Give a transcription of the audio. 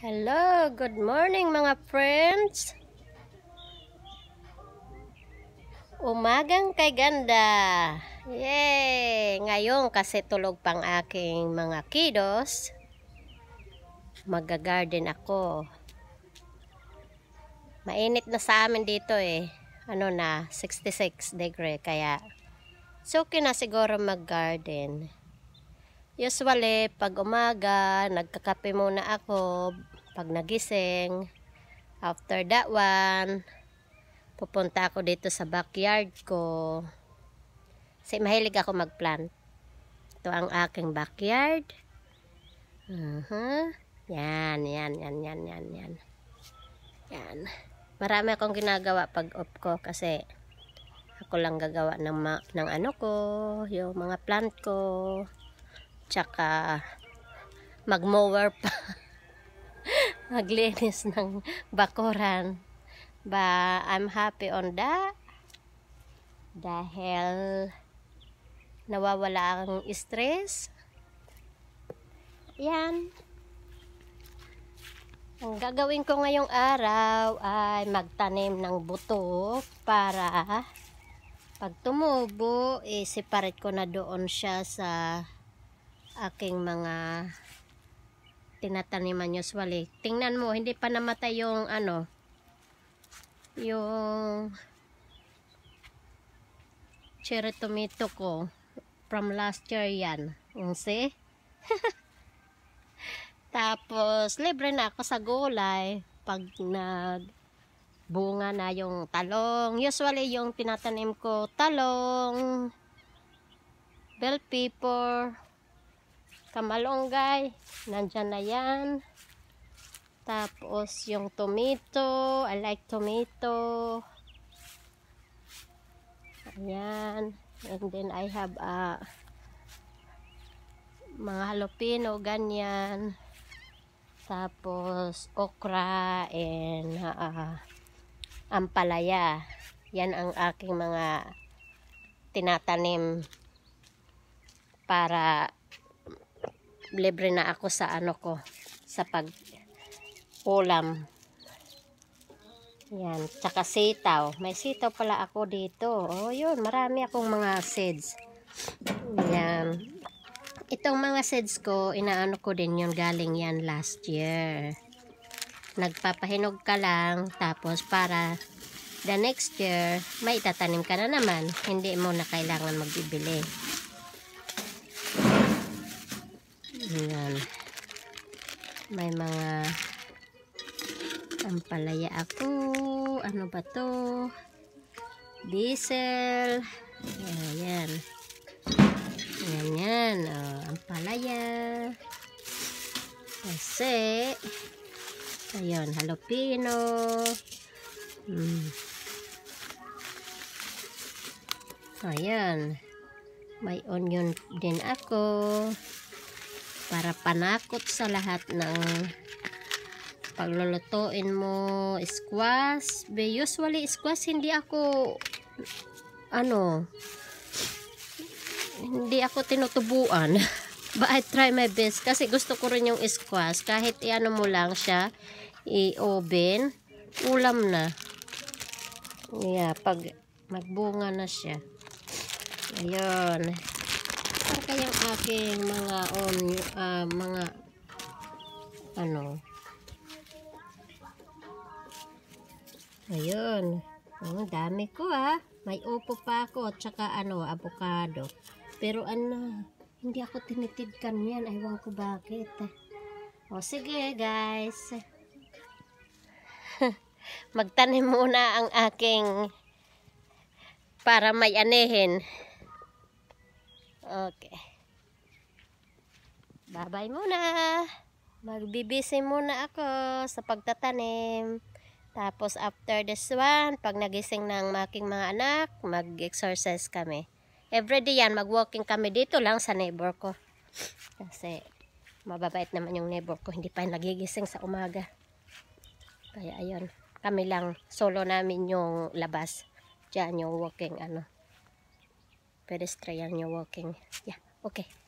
Hello, good morning mga friends. Umagang kay ganda. Yay! Ngayon kasi tulog pang aking mga kiddos. Magga-garden ako. Mainit na sa amin dito eh. Ano na, 66 degree kaya. So, okay na siguro mag-garden. Yes, Usually, pag umaga, nagkakape muna ako pag nagising. After that one, pupunta ako dito sa backyard ko. Kasi mahilig ako magplant. Ito ang aking backyard. Uh -huh. Yan, yan, yan, yan, yan, yan. Yan. Marami akong ginagawa pag off ko kasi ako lang gagawa ng, ng ano ko, yung mga plant ko tsaka magmower pa maglinis ng bakuran ba I'm happy on that dahil nawawala ang stress yan ang gagawin ko ngayong araw ay magtanim ng buto para pag tumubo, i-separate eh, ko na doon siya sa aking mga tinataniman usually. Tingnan mo, hindi pa namatay yung ano, yung cherry tomato ko from last year yan. Yung see? Tapos, libre na ako sa gulay pag nag bunga na yung talong. Usually, yung tinatanim ko, talong, bell pepper, kamalonggay, nandyan na yan. Tapos, yung tomato, I like tomato. Ayan. And then, I have a uh, mga halopino, ganyan. Tapos, okra and uh, ampalaya. Yan ang aking mga tinatanim para libre na ako sa ano ko sa pag ulam yan tsaka sitaw may sitaw pala ako dito oh yun marami akong mga seeds yan itong mga seeds ko inaano ko din yun galing yan last year nagpapahinog ka lang tapos para the next year may itatanim ka na naman hindi mo na kailangan magbibili may mga ampalaya ako ano ba to diesel ayan ayan yan oh, ampalaya kasi ayun halopino hmm. ayan may onion din ako para panakot sa lahat ng paglulutuin mo squash Be, usually squash hindi ako ano hindi ako tinutubuan but I try my best kasi gusto ko rin yung squash kahit iano mo lang siya i-oven ulam na yeah, pag magbunga na siya ayun para kayang aking mga on uh, mga ano ayun oh, ang dami ko ah may opo pa ako at saka ano avocado pero ano hindi ako tinitidkan yan aywan ko bakit o oh, sige guys magtanim muna ang aking para may anehin Okay. Bye-bye muna. Magbibisi muna ako sa pagtatanim. Tapos after this one, pag nagising ng aking mga anak, mag-exercise kami. Everyday yan, mag-walking kami dito lang sa neighbor ko. Kasi mababait naman yung neighbor ko. Hindi pa nagigising sa umaga. Kaya ayun, kami lang, solo namin yung labas. Diyan yung walking ano. pedestrian you're walking yeah okay